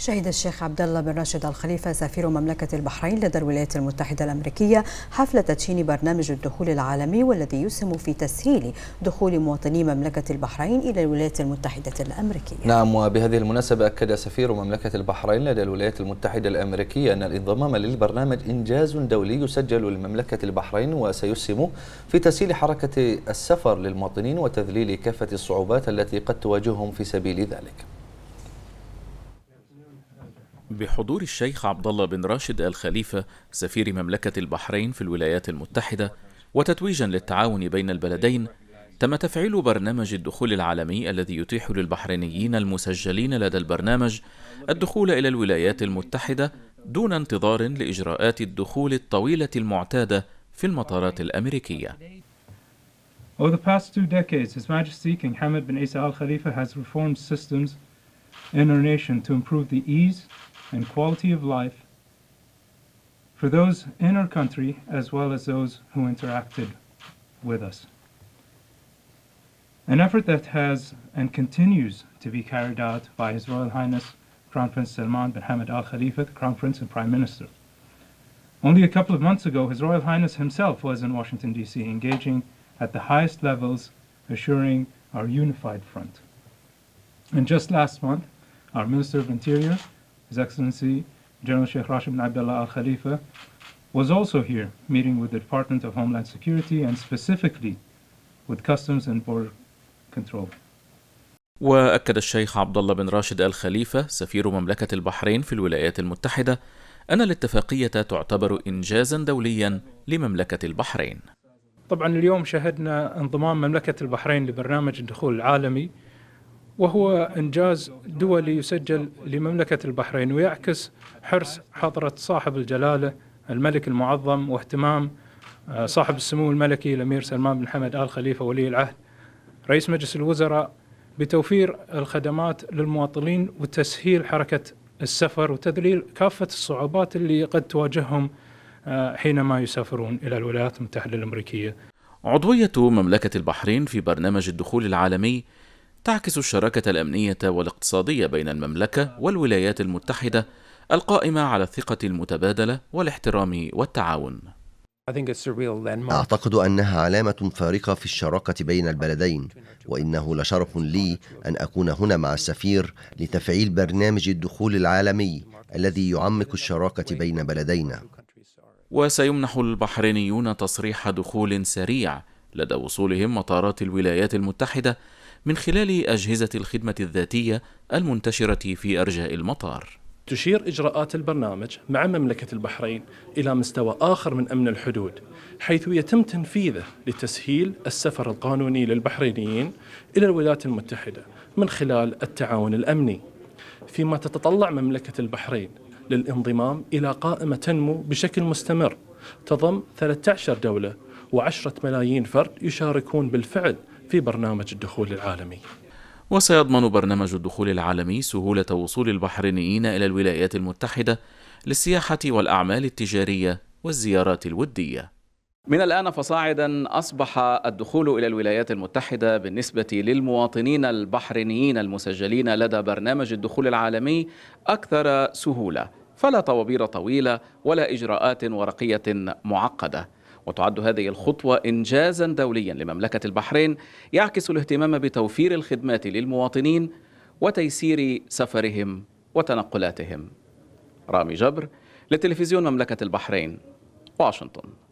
شهد الشيخ عبد الله بن راشد الخليفة سفير مملكة البحرين لدى الولايات المتحدة الأمريكية حفل تدشين برنامج الدخول العالمي والذي يسهم في تسهيل دخول مواطني مملكة البحرين إلى الولايات المتحدة الأمريكية. نعم وبهذه المناسبة أكد سفير مملكة البحرين لدى الولايات المتحدة الأمريكية أن الانضمام للبرنامج إنجاز دولي يسجل لمملكة البحرين وسيسهم في تسهيل حركة السفر للمواطنين وتذليل كافة الصعوبات التي قد تواجههم في سبيل ذلك. بحضور الشيخ عبد الله بن راشد ال خليفه سفير مملكه البحرين في الولايات المتحده وتتويجا للتعاون بين البلدين تم تفعيل برنامج الدخول العالمي الذي يتيح للبحرينيين المسجلين لدى البرنامج الدخول الى الولايات المتحده دون انتظار لاجراءات الدخول الطويله المعتاده في المطارات الامريكيه. Over the past two decades, His Majesty King Hamad bin Isa Al Khalifa has reformed systems in our nation to improve the ease and quality of life for those in our country as well as those who interacted with us. An effort that has and continues to be carried out by His Royal Highness Crown Prince Salman bin Hamad Al Khalifa, the Crown Prince and Prime Minister. Only a couple of months ago, His Royal Highness himself was in Washington, D.C., engaging at the highest levels, assuring our unified front. And just last month, our Minister of Interior, His Excellency General Sheikh Rashid bin Abdullah Al Khalifa, was also here meeting with the Department of Homeland Security and specifically with Customs and Border Control. وأكد الشيخ عبد الله بن راشد آل خليفة سفير مملكة البحرين في الولايات المتحدة أن الاتفاقية تعتبر إنجازا دوليا لمملكة البحرين. طبعا اليوم شهدنا انضمام مملكة البحرين لبرنامج الدخول العالمي وهو إنجاز دولي يسجل لمملكة البحرين ويعكس حرص حضرة صاحب الجلالة الملك المعظم واهتمام آه، صاحب السمو الملكي الأمير سلمان بن حمد آل خليفة ولي العهد رئيس مجلس الوزراء بتوفير الخدمات للمواطنين وتسهيل حركة السفر وتذليل كافة الصعوبات اللي قد تواجههم آه، حينما يسافرون إلى الولايات المتحدة الأمريكية عضوية مملكة البحرين في برنامج الدخول العالمي تعكس الشراكة الأمنية والاقتصادية بين المملكة والولايات المتحدة القائمة على الثقة المتبادلة والاحترام والتعاون. أعتقد أنها علامة فارقة في الشراكة بين البلدين، وإنه لشرف لي أن أكون هنا مع السفير لتفعيل برنامج الدخول العالمي الذي يعمق الشراكة بين بلدينا. وسيمنح البحرينيون تصريح دخول سريع لدى وصولهم مطارات الولايات المتحدة من خلال أجهزة الخدمة الذاتية المنتشرة في أرجاء المطار تشير إجراءات البرنامج مع مملكة البحرين إلى مستوى آخر من أمن الحدود حيث يتم تنفيذه لتسهيل السفر القانوني للبحرينيين إلى الولايات المتحدة من خلال التعاون الأمني فيما تتطلع مملكة البحرين للانضمام إلى قائمة تنمو بشكل مستمر تضم 13 دولة و10 ملايين فرد يشاركون بالفعل في برنامج الدخول العالمي وسيضمن برنامج الدخول العالمي سهولة وصول البحرينيين إلى الولايات المتحدة للسياحة والأعمال التجارية والزيارات الودية من الآن فصاعدا أصبح الدخول إلى الولايات المتحدة بالنسبة للمواطنين البحرينيين المسجلين لدى برنامج الدخول العالمي أكثر سهولة فلا طوابير طويلة ولا إجراءات ورقية معقدة وتعد هذه الخطوة إنجازا دوليا لمملكة البحرين يعكس الاهتمام بتوفير الخدمات للمواطنين وتيسير سفرهم وتنقلاتهم رامي جبر لتلفزيون مملكة البحرين واشنطن